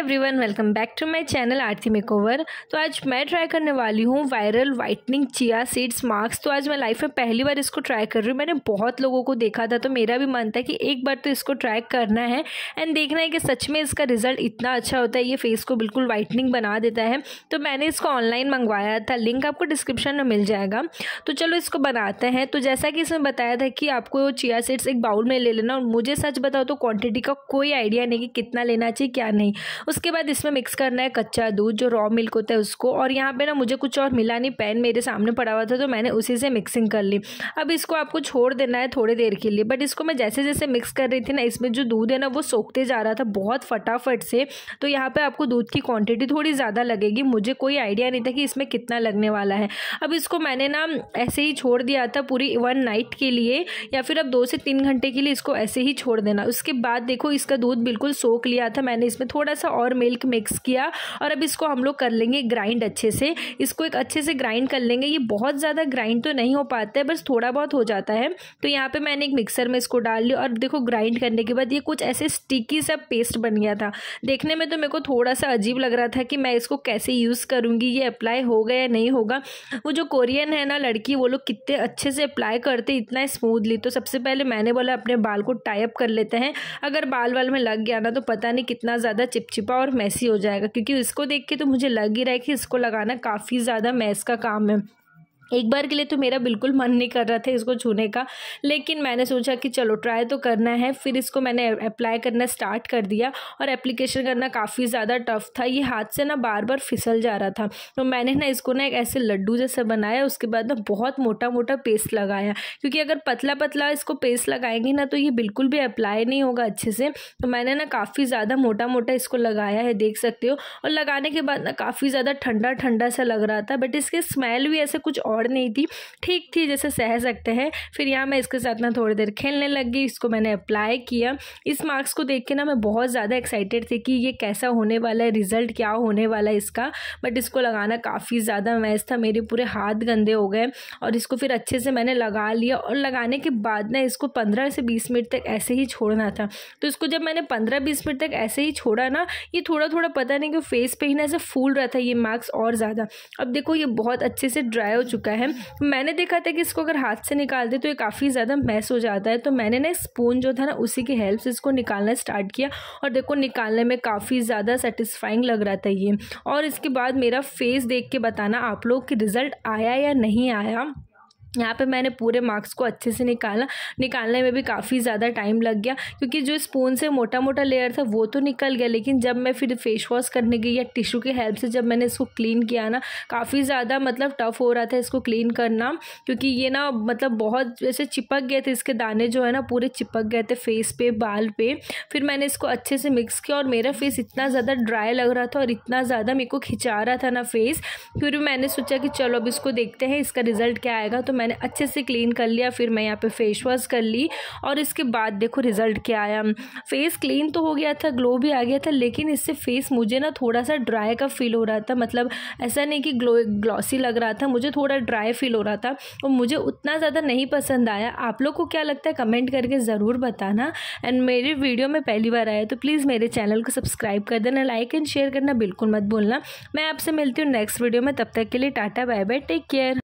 everyone welcome back to my channel Aarti makeover तो आज मैं ट्राई करने वाली हूँ viral whitening chia seeds masks तो आज मैं लाइफ में पहली बार इसको ट्राई कर रही हूँ मैंने बहुत लोगों को देखा था तो मेरा भी मन था कि एक बार तो इसको ट्राई करना है एंड देखना है कि सच में इसका रिजल्ट इतना अच्छा होता है ये फेस को बिल्कुल वाइटनिंग बना देता है तो मैंने इसको ऑनलाइन मंगवाया था लिंक आपको डिस्क्रिप्शन में मिल जाएगा तो चलो इसको बनाते हैं तो जैसा कि इसमें बताया था कि आपको चिया सीड्स एक बाउल में ले लेना और मुझे सच बताओ तो क्वान्टिटी का कोई आइडिया नहीं कि कितना लेना चाहिए क्या नहीं उसके बाद इसमें मिक्स करना है कच्चा दूध जो रॉ मिल्क होता है उसको और यहाँ पे ना मुझे कुछ और मिला नहीं पैन मेरे सामने पड़ा हुआ था तो मैंने उसी से मिक्सिंग कर ली अब इसको आपको छोड़ देना है थोड़ी देर के लिए बट इसको मैं जैसे जैसे मिक्स कर रही थी ना इसमें जो दूध है ना वो सोखते जा रहा था बहुत फटाफट से तो यहाँ पर आपको दूध की क्वान्टिटी थोड़ी ज़्यादा लगेगी मुझे कोई आइडिया नहीं था कि इसमें कितना लगने वाला है अब इसको मैंने ना ऐसे ही छोड़ दिया था पूरी वन नाइट के लिए या फिर अब दो से तीन घंटे के लिए इसको ऐसे ही छोड़ देना उसके बाद देखो इसका दूध बिल्कुल सोख लिया था मैंने इसमें थोड़ा सा और मिल्क मिक्स किया और अब इसको हम लोग कर लेंगे ग्राइंड अच्छे से इसको एक अच्छे से ग्राइंड कर लेंगे ये बहुत ज़्यादा ग्राइंड तो नहीं हो पाता है बस थोड़ा बहुत हो जाता है तो यहाँ पर मैंने एक मिक्सर में इसको डाल लिया और देखो ग्राइंड करने के बाद ये कुछ ऐसे स्टिकी सा पेस्ट बन गया था देखने में तो मेरे को थोड़ा सा अजीब लग रहा था कि मैं इसको कैसे यूज़ करूँगी ये अप्लाई होगा या नहीं होगा वो जो कोरियन है ना लड़की वो लोग कितने अच्छे से अप्लाई करते इतना स्मूथली तो सबसे पहले मैंने बोला अपने बाल को टाइप कर लेते हैं अगर बाल वाल में लग गया ना तो पता नहीं कितना ज़्यादा चिपचिप चिपचिपा और मैसी हो जाएगा क्योंकि इसको देख के तो मुझे लग ही रहा है कि इसको लगाना काफ़ी ज़्यादा मैस का काम है एक बार के लिए तो मेरा बिल्कुल मन नहीं कर रहा था इसको छूने का लेकिन मैंने सोचा कि चलो ट्राई तो करना है फिर इसको मैंने अप्लाई करना स्टार्ट कर दिया और एप्लीकेशन करना काफ़ी ज़्यादा टफ था ये हाथ से ना बार बार फिसल जा रहा था तो मैंने ना इसको ना एक ऐसे लड्डू जैसा बनाया उसके बाद ना बहुत मोटा मोटा पेस्ट लगाया क्योंकि अगर पतला पतला इसको पेस्ट लगाएंगे ना तो ये बिल्कुल भी अप्लाई नहीं होगा अच्छे से तो मैंने ना काफ़ी ज़्यादा मोटा मोटा इसको लगाया है देख सकते हो और लगाने के बाद ना काफ़ी ज़्यादा ठंडा ठंडा सा लग रहा था बट इसके स्मेल भी ऐसे कुछ और दौड़ नहीं थी ठीक थी जैसे सह सकते हैं फिर यहाँ मैं इसके साथ ना थोड़ी देर खेलने लग गई इसको मैंने अप्लाई किया इस मार्क्स को देख के ना मैं बहुत ज़्यादा एक्साइटेड थी कि ये कैसा होने वाला है रिज़ल्ट क्या होने वाला है इसका बट इसको लगाना काफ़ी ज़्यादा मैस था मेरे पूरे हाथ गंदे हो गए और इसको फिर अच्छे से मैंने लगा लिया और लगाने के बाद ना इसको पंद्रह से बीस मिनट तक ऐसे ही छोड़ना था तो इसको जब मैंने पंद्रह बीस मिनट तक ऐसे ही छोड़ा ना ये थोड़ा थोड़ा पता नहीं कि फेस पे ही ना ऐसे फूल रहा था ये मार्क्स और ज़्यादा अब देखो ये बहुत अच्छे से ड्राई हो चुका है होता है मैंने देखा था कि इसको अगर हाथ से निकाल दे तो ये काफ़ी ज़्यादा मैस हो जाता है तो मैंने ना स्पून जो था ना उसी की हेल्प से इसको निकालना स्टार्ट किया और देखो निकालने में काफ़ी ज़्यादा सेटिस्फाइंग लग रहा था ये और इसके बाद मेरा फेस देख के बताना आप लोग कि रिज़ल्ट आया या नहीं आया यहाँ पे मैंने पूरे मार्क्स को अच्छे से निकाला निकालने में भी काफ़ी ज़्यादा टाइम लग गया क्योंकि जो स्पून से मोटा मोटा लेयर था वो तो निकल गया लेकिन जब मैं फिर फेस वॉश करने गई या टिश्यू की हेल्प से जब मैंने इसको क्लीन किया ना काफ़ी ज़्यादा मतलब टफ़ हो रहा था इसको क्लीन करना क्योंकि ये ना मतलब बहुत जैसे चिपक गए थे इसके दाने जो है ना पूरे चिपक गए थे फेस पे बाल पे फिर मैंने इसको अच्छे से मिक्स किया और मेरा फेस इतना ज़्यादा ड्राई लग रहा था और इतना ज़्यादा मेरे को खिंचा रहा था ना फेस फिर मैंने सोचा कि चलो अब इसको देखते हैं इसका रिज़ल्ट क्या आएगा तो मैंने अच्छे से क्लीन कर लिया फिर मैं यहाँ पे फेस वॉश कर ली और इसके बाद देखो रिज़ल्ट क्या आया फेस क्लीन तो हो गया था ग्लो भी आ गया था लेकिन इससे फेस मुझे ना थोड़ा सा ड्राई का फील हो रहा था मतलब ऐसा नहीं कि ग्लो ग्लॉसी लग रहा था मुझे थोड़ा ड्राई फील हो रहा था और मुझे उतना ज़्यादा नहीं पसंद आया आप लोग को क्या लगता है कमेंट करके ज़रूर बताना एंड मेरे वीडियो में पहली बार आया तो प्लीज़ मेरे चैनल को सब्सक्राइब कर देना लाइक एंड शेयर करना बिल्कुल मत भूलना मैं आपसे मिलती हूँ नेक्स्ट वीडियो में तब तक के लिए tata bye bye take care